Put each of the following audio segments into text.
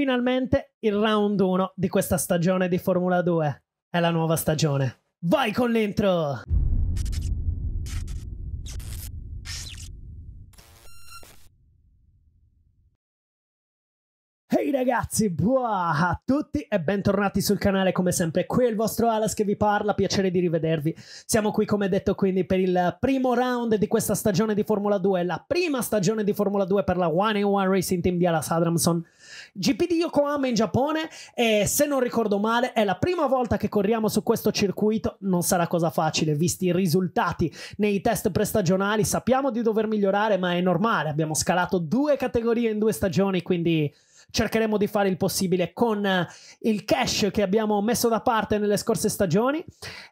finalmente il round 1 di questa stagione di Formula 2. È la nuova stagione. Vai con l'intro! ragazzi, buah a tutti e bentornati sul canale come sempre. Qui è il vostro Alas che vi parla, piacere di rivedervi. Siamo qui come detto quindi per il primo round di questa stagione di Formula 2, la prima stagione di Formula 2 per la One One Racing Team di Alas Adramson. GP di Yokohama in Giappone e se non ricordo male è la prima volta che corriamo su questo circuito, non sarà cosa facile visti i risultati nei test prestagionali, sappiamo di dover migliorare ma è normale, abbiamo scalato due categorie in due stagioni quindi cercheremo di fare il possibile con eh, il cash che abbiamo messo da parte nelle scorse stagioni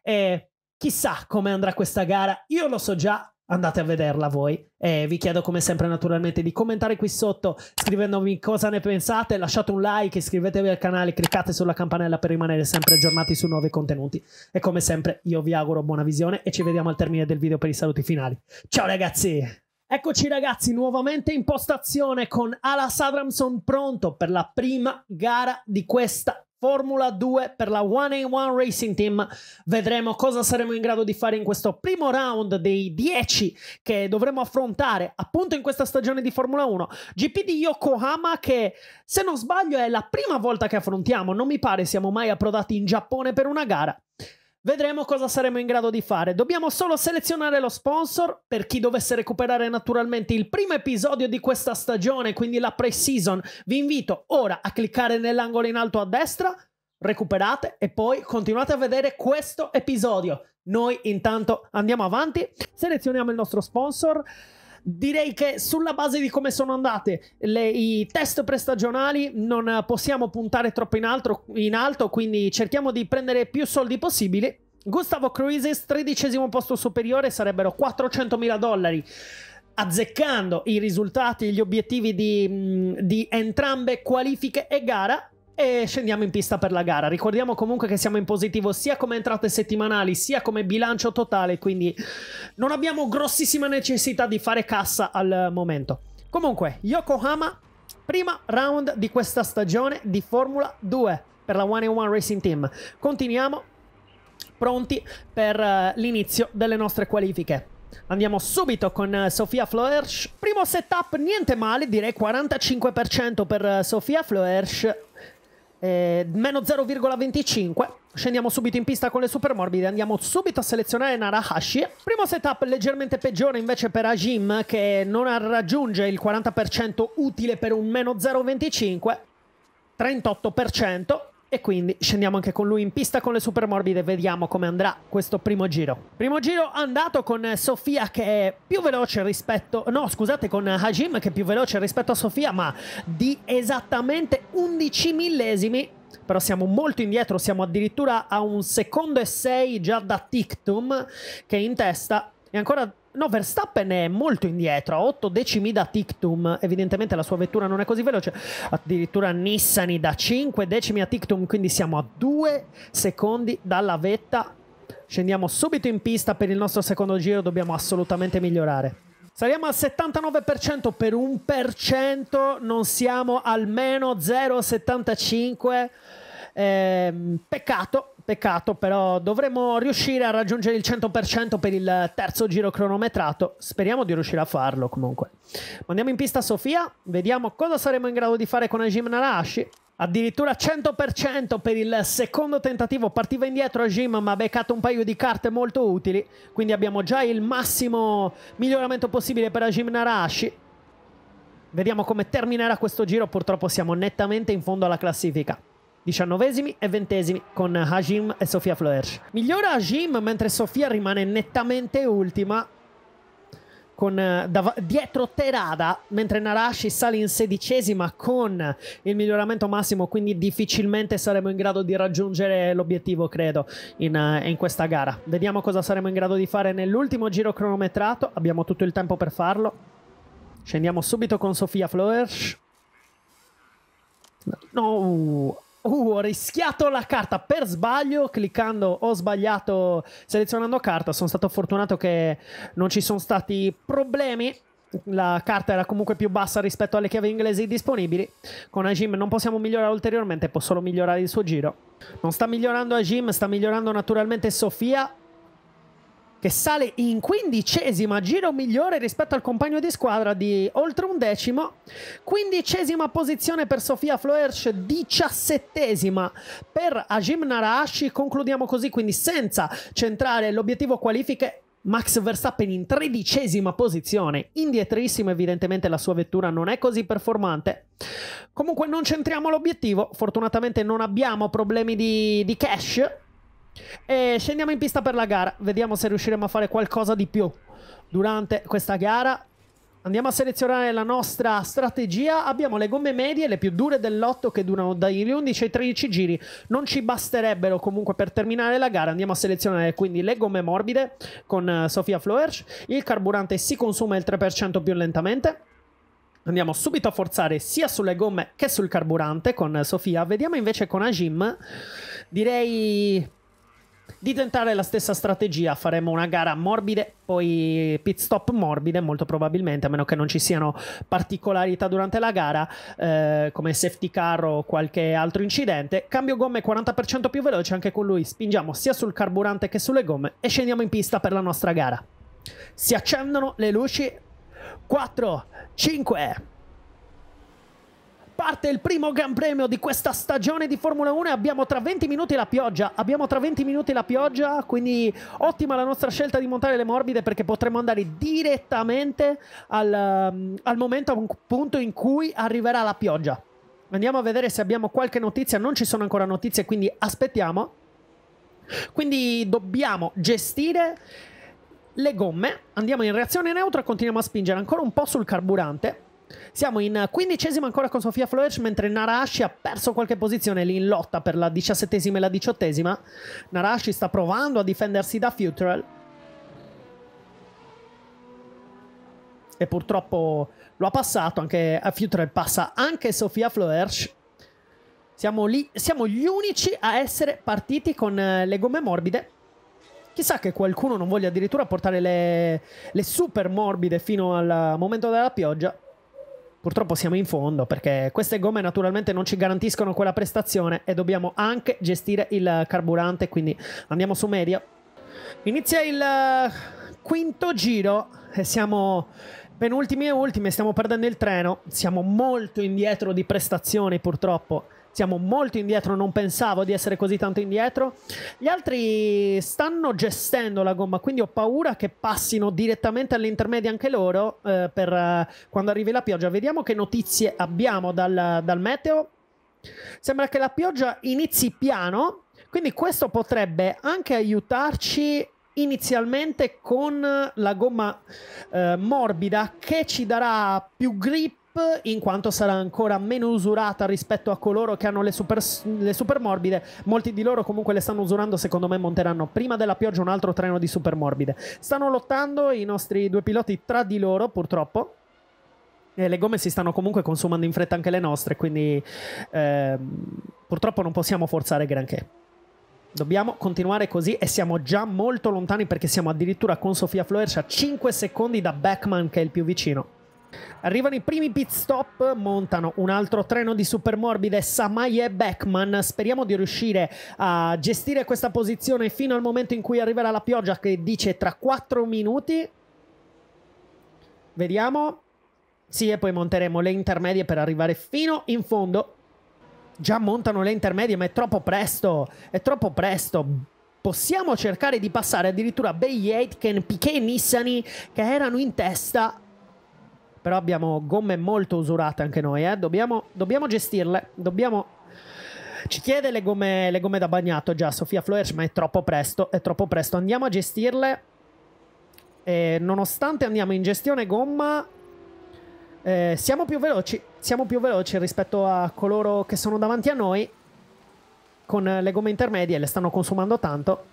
e chissà come andrà questa gara, io lo so già, andate a vederla voi e vi chiedo come sempre naturalmente di commentare qui sotto scrivendomi cosa ne pensate, lasciate un like, iscrivetevi al canale, cliccate sulla campanella per rimanere sempre aggiornati su nuovi contenuti e come sempre io vi auguro buona visione e ci vediamo al termine del video per i saluti finali. Ciao ragazzi! Eccoci ragazzi, nuovamente in postazione con Alas Sadramson pronto per la prima gara di questa Formula 2 per la 1A1 Racing Team. Vedremo cosa saremo in grado di fare in questo primo round dei 10 che dovremo affrontare appunto in questa stagione di Formula 1. GP di Yokohama che se non sbaglio è la prima volta che affrontiamo, non mi pare siamo mai approdati in Giappone per una gara. Vedremo cosa saremo in grado di fare. Dobbiamo solo selezionare lo sponsor per chi dovesse recuperare naturalmente il primo episodio di questa stagione, quindi la pre-season. Vi invito ora a cliccare nell'angolo in alto a destra, recuperate e poi continuate a vedere questo episodio. Noi intanto andiamo avanti, selezioniamo il nostro sponsor direi che sulla base di come sono andate le, i test prestagionali non possiamo puntare troppo in, altro, in alto, quindi cerchiamo di prendere più soldi possibili. Gustavo Cruises, tredicesimo posto superiore, sarebbero 400.000 dollari azzeccando i risultati e gli obiettivi di, di, entrambe qualifiche e gara e scendiamo in pista per la gara. Ricordiamo comunque che siamo in positivo sia come entrate settimanali sia come bilancio totale, quindi non abbiamo grossissima necessità di fare cassa al momento. Comunque, Yokohama, prima round di questa stagione di Formula 2 per la One 1 Racing Team. Continuiamo pronti per eh, l'inizio delle nostre qualifiche. Andiamo subito con eh, Sofia Floersch. Primo setup, niente male, direi 45% per eh, Sofia Floersch. Eh, meno 0,25 scendiamo subito in pista con le super morbide andiamo subito a selezionare Narahashi primo setup leggermente peggiore invece per Ajim che non raggiunge il 40% utile per un meno 0,25 38% e quindi scendiamo anche con lui in pista con le supermorbide e vediamo come andrà questo primo giro. Primo giro andato con Sofia che è più veloce rispetto... No, scusate, con Hajim che è più veloce rispetto a Sofia, ma di esattamente 11 millesimi però siamo molto indietro, siamo addirittura a un secondo e sei già da Tictum che è in testa e ancora No, Verstappen è molto indietro, a 8 decimi da Tictum, evidentemente la sua vettura non è così veloce, addirittura Nissani da 5 decimi a Tictum, quindi siamo a 2 secondi dalla vetta. Scendiamo subito in pista per il nostro secondo giro, dobbiamo assolutamente migliorare. Saliamo al 79% per 1%, non siamo almeno 0,75%. Eh, peccato Peccato, però dovremmo riuscire a raggiungere il 100% per il terzo giro cronometrato. Speriamo di riuscire a farlo comunque. Andiamo in pista Sofia, vediamo cosa saremo in grado di fare con Ajim Narashi. Addirittura 100% per il secondo tentativo, partiva indietro Ajim ma ha beccato un paio di carte molto utili, quindi abbiamo già il massimo miglioramento possibile per Ajim Narashi. Vediamo come terminerà questo giro, purtroppo siamo nettamente in fondo alla classifica diciannovesimi e ventesimi con Hajim e Sofia Floersch. Migliora Hajim mentre Sofia rimane nettamente ultima con, eh, da, dietro Terada, mentre Narashi sale in sedicesima con il miglioramento massimo, quindi difficilmente saremo in grado di raggiungere l'obiettivo, credo, in, eh, in, questa gara. Vediamo cosa saremo in grado di fare nell'ultimo giro cronometrato, abbiamo tutto il tempo per farlo. Scendiamo subito con Sofia Floersch. No, uh, Uh, ho rischiato la carta per sbaglio, cliccando ho sbagliato selezionando carta, sono stato fortunato che non ci sono stati problemi, la carta era comunque più bassa rispetto alle chiavi inglesi disponibili, con Ajim non possiamo migliorare ulteriormente, può solo migliorare il suo giro. Non sta migliorando Ajim, sta migliorando naturalmente Sofia, che sale in quindicesima, giro migliore rispetto al compagno di squadra di oltre un decimo, quindicesima posizione per Sofia Floersch, diciassettesima per Ajim Narashi, concludiamo così quindi senza centrare l'obiettivo qualifiche Max Verstappen in tredicesima posizione, indietrissimo evidentemente la sua vettura non è così performante. Comunque non centriamo l'obiettivo, fortunatamente non abbiamo problemi di, di cash e scendiamo in pista per la gara, vediamo se riusciremo a fare qualcosa di più durante questa gara. Andiamo a selezionare la nostra strategia, abbiamo le gomme medie, le più dure dell'otto che durano dagli 11 ai 13 giri, non ci basterebbero comunque per terminare la gara, andiamo a selezionare quindi le gomme morbide con eh, Sofia Floersch, il carburante si consuma il 3% più lentamente, Andiamo subito a forzare sia sulle gomme che sul carburante con eh, Sofia. Vediamo invece con Ajim. Direi di tentare la stessa strategia. Faremo una gara morbide, poi pit stop morbide, molto probabilmente, a meno che non ci siano particolarità durante la gara, eh, come safety car o qualche altro incidente. Cambio gomme 40% più veloce, anche con lui spingiamo sia sul carburante che sulle gomme e scendiamo in pista per la nostra gara. Si accendono le luci. 4, 5, parte il primo Gran Premio di questa stagione di Formula 1 abbiamo tra 20 minuti la pioggia, abbiamo tra 20 minuti la pioggia, quindi ottima la nostra scelta di montare le morbide perché potremmo andare direttamente al, ehm, al momento appunto in cui arriverà la pioggia. Andiamo a vedere se abbiamo qualche notizia, non ci sono ancora notizie quindi aspettiamo. Quindi dobbiamo gestire le gomme, andiamo in reazione neutra, continuiamo a spingere ancora un po' sul carburante siamo in quindicesima ancora con Sofia Flores, mentre Narashi ha perso qualche posizione lì in lotta per la diciassettesima e la diciottesima. Narashi sta provando a difendersi da Futural. E purtroppo lo ha passato, anche a eh, Futural passa anche Sofia Flores. Siamo, lì, siamo gli unici a essere partiti con eh, le gomme morbide. Chissà che qualcuno non voglia addirittura portare le, le super morbide fino al momento della pioggia. Purtroppo siamo in fondo perché queste gomme naturalmente non ci garantiscono quella prestazione e dobbiamo anche gestire il carburante, quindi andiamo su medio. Inizia il eh, quinto giro e siamo penultimi e ultimi, stiamo perdendo il treno, siamo molto indietro di prestazioni purtroppo siamo molto indietro, non pensavo di essere così tanto indietro. Gli altri stanno gestendo la gomma, quindi ho paura che passino direttamente all'intermedia anche loro eh, per eh, quando arrivi la pioggia. Vediamo che notizie abbiamo dal, dal meteo. Sembra che la pioggia inizi piano, quindi questo potrebbe anche aiutarci inizialmente con la gomma eh, morbida che ci darà più grip in quanto sarà ancora meno usurata rispetto a coloro che hanno le super, le super morbide. Molti di loro comunque le stanno usurando, secondo me monteranno prima della pioggia un altro treno di super morbide. Stanno lottando i nostri due piloti tra di loro, purtroppo. E le gomme si stanno comunque consumando in fretta anche le nostre, quindi eh, purtroppo non possiamo forzare granché. Dobbiamo continuare così e siamo già molto lontani perché siamo addirittura con Sofia Floerci a 5 secondi da Beckman che è il più vicino. Arrivano i primi pit stop, montano un altro treno di supermorbide Samai e Beckman. Speriamo di riuscire a gestire questa posizione fino al momento in cui arriverà la pioggia che dice tra 4 minuti. Vediamo. Sì, e poi monteremo le intermedie per arrivare fino in fondo. Già montano le intermedie, ma è troppo presto. È troppo presto possiamo cercare di passare addirittura Bay Aitken, Piquet e Nissani che erano in testa però abbiamo gomme molto usurate anche noi, eh. Dobbiamo, dobbiamo gestirle. Dobbiamo... Ci chiede le gomme, le gomme da bagnato già Sofia Floers, ma è troppo presto. È troppo presto. Andiamo a gestirle. E nonostante andiamo in gestione gomma, eh, siamo più veloci. Siamo più veloci rispetto a coloro che sono davanti a noi. Con le gomme intermedie le stanno consumando tanto.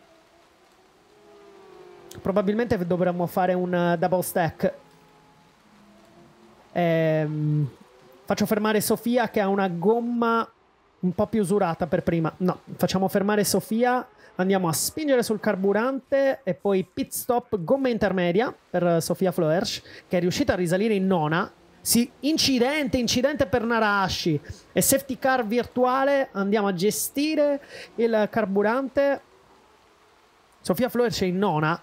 Probabilmente dovremmo fare un eh, double stack Ehm, faccio fermare Sofia che ha una gomma un po' più usurata per prima. No, facciamo fermare Sofia, andiamo a spingere sul carburante e poi pit stop, gomma intermedia per Sofia Floersch che è riuscita a risalire in nona. Sì, incidente, incidente per Narashi e safety car virtuale. Andiamo a gestire il carburante. Sofia Floersch è in nona,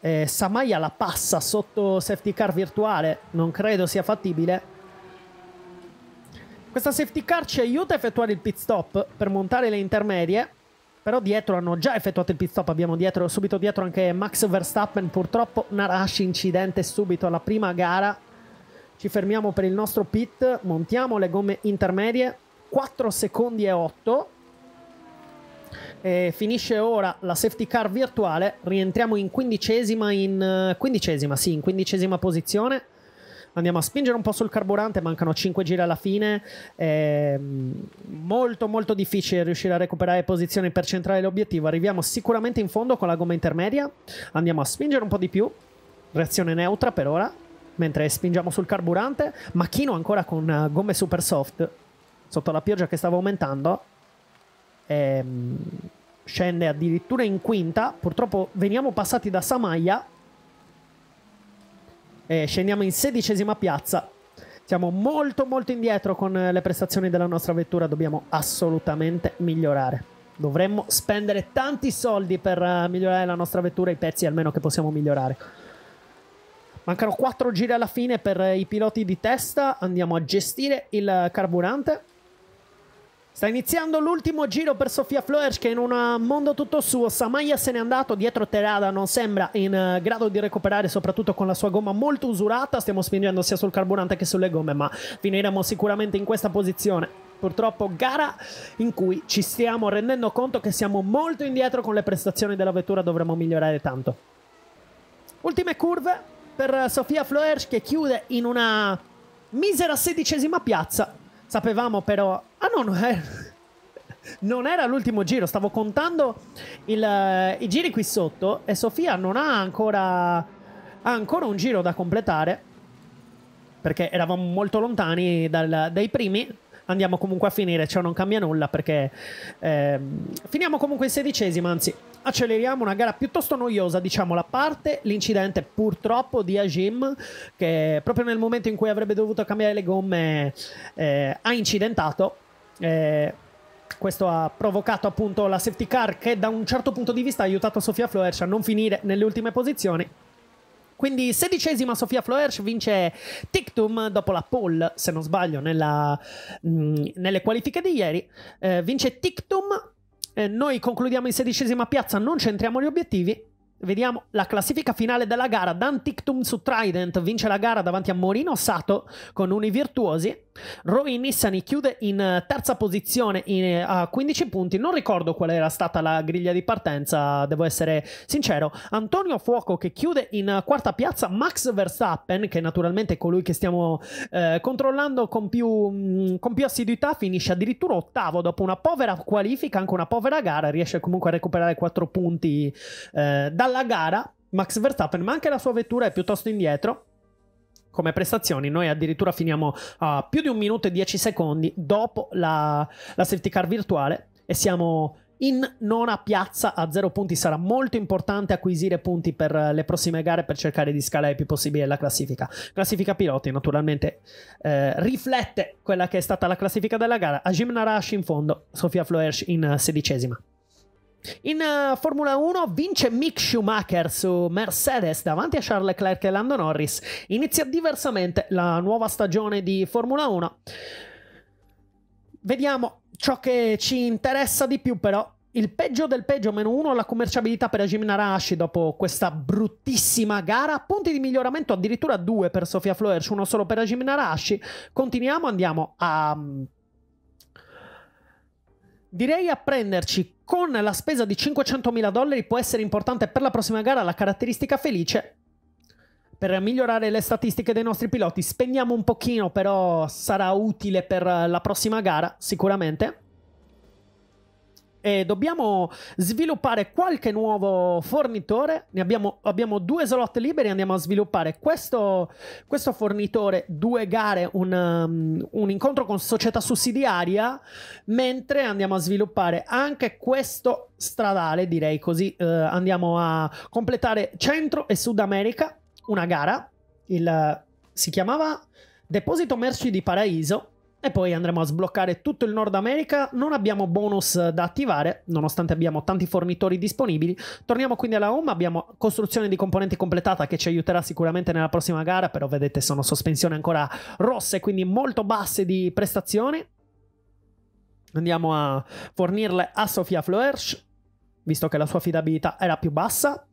eh, Samaya la passa sotto safety car virtuale, non credo sia fattibile. Questa safety car ci aiuta a effettuare il pit stop per montare le intermedie, però dietro hanno già effettuato il pit stop, abbiamo dietro, subito dietro anche Max Verstappen, purtroppo Narashi incidente subito alla prima gara. Ci fermiamo per il nostro pit, montiamo le gomme intermedie, 4 secondi e 8 eh, finisce ora la safety car virtuale, rientriamo in quindicesima, in eh, quindicesima, sì, in quindicesima posizione. Andiamo a spingere un po' sul carburante, mancano 5 giri alla fine. È ehm, molto molto difficile riuscire a recuperare posizioni per centrare l'obiettivo. Arriviamo sicuramente in fondo con la gomma intermedia. Andiamo a spingere un po' di più. Reazione neutra per ora, mentre spingiamo sul carburante. Macchino ancora con eh, gomme super soft sotto la pioggia che stava aumentando ehm, scende addirittura in quinta. Purtroppo veniamo passati da Samaya. E scendiamo in sedicesima piazza. Siamo molto molto indietro con le prestazioni della nostra vettura, dobbiamo assolutamente migliorare. Dovremmo spendere tanti soldi per eh, migliorare la nostra vettura, i pezzi almeno che possiamo migliorare. Mancano quattro giri alla fine per eh, i piloti di testa, andiamo a gestire il carburante. Sta iniziando l'ultimo giro per Sofia Flores che in un eh, mondo tutto suo, Samaya se n'è andato dietro Terada, non sembra in eh, grado di recuperare soprattutto con la sua gomma molto usurata, stiamo spingendo sia sul carburante che sulle gomme ma finiremo sicuramente in questa posizione purtroppo gara in cui ci stiamo rendendo conto che siamo molto indietro con le prestazioni della vettura, dovremmo migliorare tanto. Ultime curve per eh, Sofia Floers che chiude in una misera sedicesima piazza. Sapevamo però Ah no, non era, non era l'ultimo giro, stavo contando il, eh, i giri qui sotto e Sofia non ha ancora, ha ancora un giro da completare perché eravamo molto lontani dal, dai primi. Andiamo comunque a finire, ciò cioè non cambia nulla perché eh, finiamo comunque in sedicesima, anzi acceleriamo una gara piuttosto noiosa, diciamo, la parte l'incidente purtroppo di Ajim che proprio nel momento in cui avrebbe dovuto cambiare le gomme eh, ha incidentato eh, questo ha provocato appunto la safety car che da un certo punto di vista ha aiutato Sofia Floersch a non finire nelle ultime posizioni. Quindi sedicesima Sofia Floersch vince Tictum dopo la pole, se non sbaglio, nella, mh, mm, nelle qualifiche di ieri. Eh, vince Tictum, eh, noi concludiamo in sedicesima piazza, non centriamo gli obiettivi. Vediamo la classifica finale della gara. Dan Tictum su Trident vince la gara davanti a Morino Sato con Uni Virtuosi. Roy Nissani chiude in eh, terza posizione in, eh, a 15 punti. Non ricordo qual era stata la griglia di partenza, devo essere sincero. Antonio Fuoco che chiude in eh, quarta piazza. Max Verstappen, che naturalmente è colui che stiamo eh, controllando con più, mh, mm, con più assiduità, finisce addirittura ottavo dopo una povera qualifica, anche una povera gara. Riesce comunque a recuperare 4 punti eh, dalla alla gara, Max Verstappen, ma anche la sua vettura è piuttosto indietro. Come prestazioni, noi addirittura finiamo a più di un minuto e dieci secondi dopo la, la safety car virtuale e siamo in nona piazza a zero punti. Sarà molto importante acquisire punti per le prossime gare per cercare di scalare il più possibile la classifica. Classifica piloti, naturalmente, eh, riflette quella che è stata la classifica della gara. Ajim Narash in fondo, Sofia Floersch in sedicesima. In uh, Formula 1 vince Mick Schumacher su Mercedes davanti a Charles Leclerc e Lando Norris. Inizia diversamente la nuova stagione di Formula 1. Vediamo ciò che ci interessa di più però. Il peggio del peggio, meno 1, la commerciabilità per Ajim Narashi dopo questa bruttissima gara. Punti di miglioramento addirittura 2 per Sofia Flores, uno solo per Ajim Narashi. Continuiamo, andiamo a mm, Direi a prenderci con la spesa di 500.000 dollari può essere importante per la prossima gara la caratteristica felice. Per migliorare le statistiche dei nostri piloti spendiamo un pochino, però sarà utile per la prossima gara sicuramente e dobbiamo sviluppare qualche nuovo fornitore. Ne abbiamo, abbiamo due slot liberi, andiamo a sviluppare questo, questo fornitore, due gare, un, um, un incontro con società sussidiaria, mentre andiamo a sviluppare anche questo stradale, direi così. Uh, andiamo a completare Centro e Sud America, una gara. Il, si chiamava Deposito Merci di Paraiso. E poi andremo a sbloccare tutto il Nord America, non abbiamo bonus da attivare, nonostante abbiamo tanti fornitori disponibili. Torniamo quindi alla home, abbiamo costruzione di componenti completata che ci aiuterà sicuramente nella prossima gara, però vedete sono sospensioni ancora rosse, quindi molto basse di prestazioni. Andiamo a fornirle a Sofia Floersch, visto che la sua affidabilità era più bassa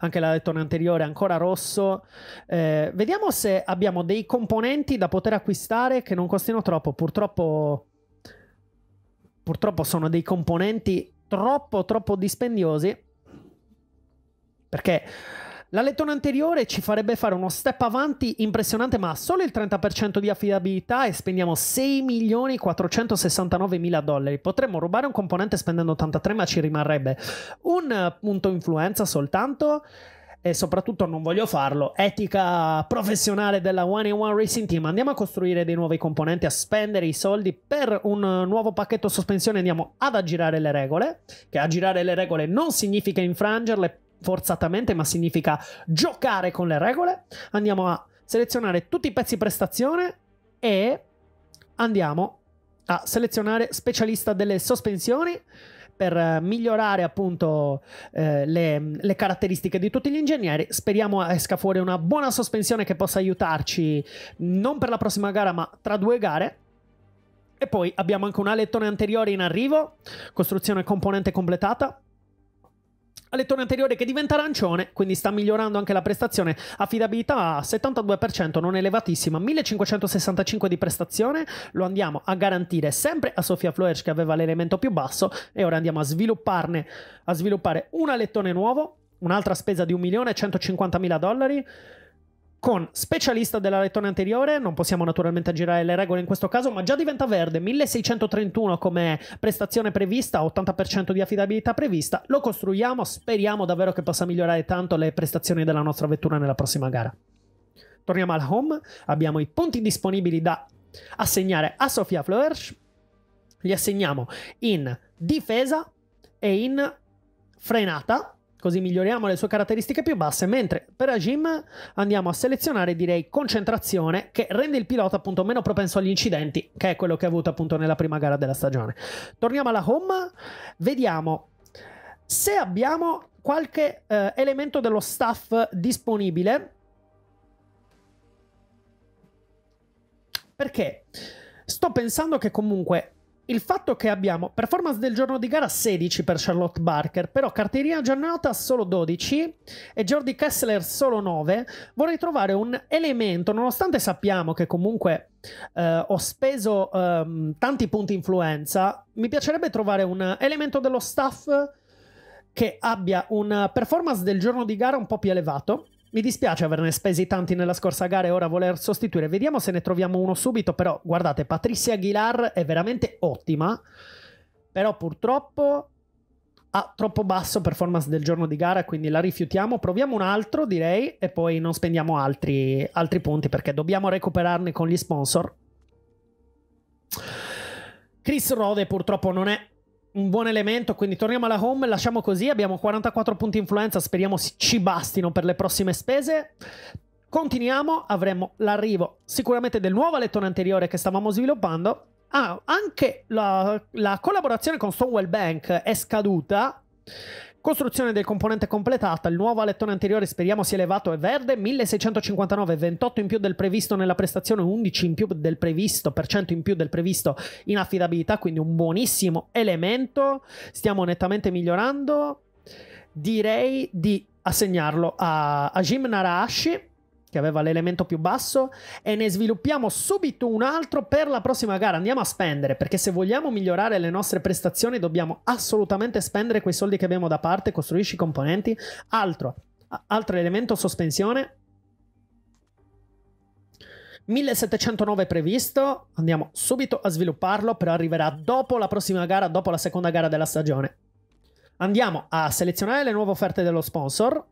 anche la lettone anteriore ancora rosso. Eh, vediamo se abbiamo dei componenti da poter acquistare che non costino troppo. Purtroppo, purtroppo sono dei componenti troppo, troppo dispendiosi. Perché L'alettone anteriore ci farebbe fare uno step avanti impressionante, ma solo il 30% di affidabilità e spendiamo 6.469.000 dollari. Potremmo rubare un componente spendendo 83, ma ci rimarrebbe un eh, punto influenza soltanto. E soprattutto non voglio farlo. Etica professionale della One in One Racing Team. Andiamo a costruire dei nuovi componenti, a spendere i soldi per un nuovo pacchetto sospensione. Andiamo ad aggirare le regole. Che aggirare le regole non significa infrangerle, forzatamente, ma significa giocare con le regole. Andiamo a selezionare tutti i pezzi prestazione e andiamo a selezionare specialista delle sospensioni per eh, migliorare appunto eh, le, le, caratteristiche di tutti gli ingegneri. Speriamo esca fuori una buona sospensione che possa aiutarci non per la prossima gara ma tra due gare. E poi abbiamo anche un alettone anteriore in arrivo, costruzione componente completata, Alettone anteriore che diventa arancione, quindi sta migliorando anche la prestazione. Affidabilità a 72%, non elevatissima, 1565 di prestazione. Lo andiamo a garantire sempre a Sofia Floersch che aveva l'elemento più basso e ora andiamo a svilupparne, a sviluppare un alettone nuovo, un'altra spesa di 1.150.000 dollari con specialista della lettone anteriore, non possiamo naturalmente aggirare le regole in questo caso, ma già diventa verde, 1631 come prestazione prevista, 80% di affidabilità prevista, lo costruiamo, speriamo davvero che possa migliorare tanto le prestazioni della nostra vettura nella prossima gara. Torniamo alla home, abbiamo i punti disponibili da assegnare a Sofia Floersch, li assegniamo in difesa e in frenata, così miglioriamo le sue caratteristiche più basse, mentre per Ajim andiamo a selezionare direi concentrazione che rende il pilota appunto meno propenso agli incidenti, che è quello che ha avuto appunto nella prima gara della stagione. Torniamo alla home, vediamo se abbiamo qualche eh, elemento dello staff disponibile. Perché sto pensando che comunque il fatto che abbiamo performance del giorno di gara 16 per Charlotte Barker, però cartellina giornata solo 12 e Jordi Kessler solo 9, vorrei trovare un elemento, nonostante sappiamo che comunque eh, ho speso eh, tanti punti influenza, mi piacerebbe trovare un elemento dello staff che abbia un performance del giorno di gara un po' più elevato mi dispiace averne spesi tanti nella scorsa gara e ora voler sostituire. Vediamo se ne troviamo uno subito, però guardate, Patrizia Aguilar è veramente ottima, però purtroppo ha troppo basso performance del giorno di gara, quindi la rifiutiamo. Proviamo un altro, direi, e poi non spendiamo altri, altri punti perché dobbiamo recuperarne con gli sponsor. Chris Rode purtroppo non è un buon elemento, quindi torniamo alla home, lasciamo così, abbiamo 44 punti influenza, speriamo ci bastino per le prossime spese. Continuiamo, avremo l'arrivo sicuramente del nuovo alettone anteriore che stavamo sviluppando. Ah, anche la, la collaborazione con Stonewall Bank è scaduta Costruzione del componente completata, il nuovo alettone anteriore speriamo sia elevato e verde, 1659, 28 in più del previsto nella prestazione, 11 in più del previsto, per cento in più del previsto in affidabilità, quindi un buonissimo elemento, stiamo nettamente migliorando, direi di assegnarlo a, a Jim Narashi che aveva l'elemento più basso e ne sviluppiamo subito un altro per la prossima gara. Andiamo a spendere perché se vogliamo migliorare le nostre prestazioni dobbiamo assolutamente spendere quei soldi che abbiamo da parte, costruisci i componenti. Altro, altro elemento sospensione. 1709 previsto, andiamo subito a svilupparlo, però arriverà dopo la prossima gara, dopo la seconda gara della stagione. Andiamo a selezionare le nuove offerte dello sponsor.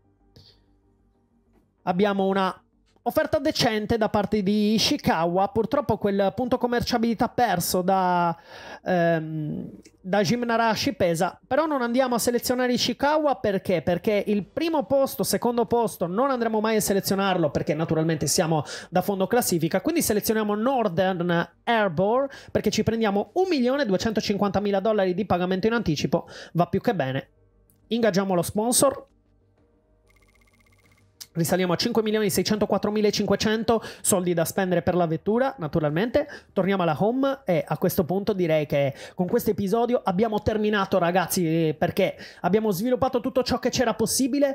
Abbiamo una Offerta decente da parte di Ishikawa, purtroppo quel punto commerciabilità perso da, ehm, da Jim Narashi pesa, però non andiamo a selezionare Ishikawa perché? Perché il primo posto, secondo posto non andremo mai a selezionarlo perché naturalmente siamo da fondo classifica, quindi selezioniamo Northern Airborne perché ci prendiamo 1.250.000 dollari di pagamento in anticipo, va più che bene. Ingaggiamo lo sponsor, risaliamo a 5.604.500 soldi da spendere per la vettura, naturalmente. Torniamo alla home e a questo punto direi che con questo episodio abbiamo terminato, ragazzi, perché abbiamo sviluppato tutto ciò che c'era possibile.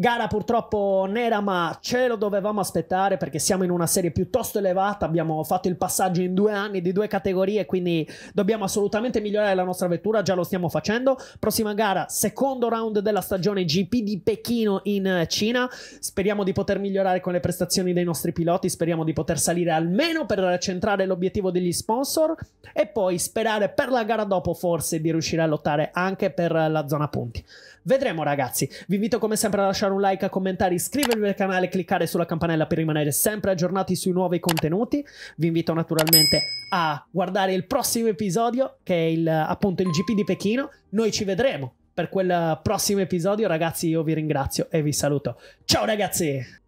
Gara purtroppo nera, ma ce lo dovevamo aspettare perché siamo in una serie piuttosto elevata. Abbiamo fatto il passaggio in due anni di due categorie, quindi dobbiamo assolutamente migliorare la nostra vettura. Già lo stiamo facendo. Prossima gara, secondo round della stagione GP di Pechino in Cina. Speriamo di poter migliorare con le prestazioni dei nostri piloti. Speriamo di poter salire almeno per centrare l'obiettivo degli sponsor. E poi sperare per la gara dopo, forse, di riuscire a lottare anche per la zona punti. Vedremo ragazzi. Vi invito come sempre a lasciare un like, a commentare, iscrivervi al canale, cliccare sulla campanella per rimanere sempre aggiornati sui nuovi contenuti. Vi invito naturalmente a guardare il prossimo episodio che è il, appunto il GP di Pechino. Noi ci vedremo per quel eh, prossimo episodio ragazzi io vi ringrazio e vi saluto. Ciao ragazzi!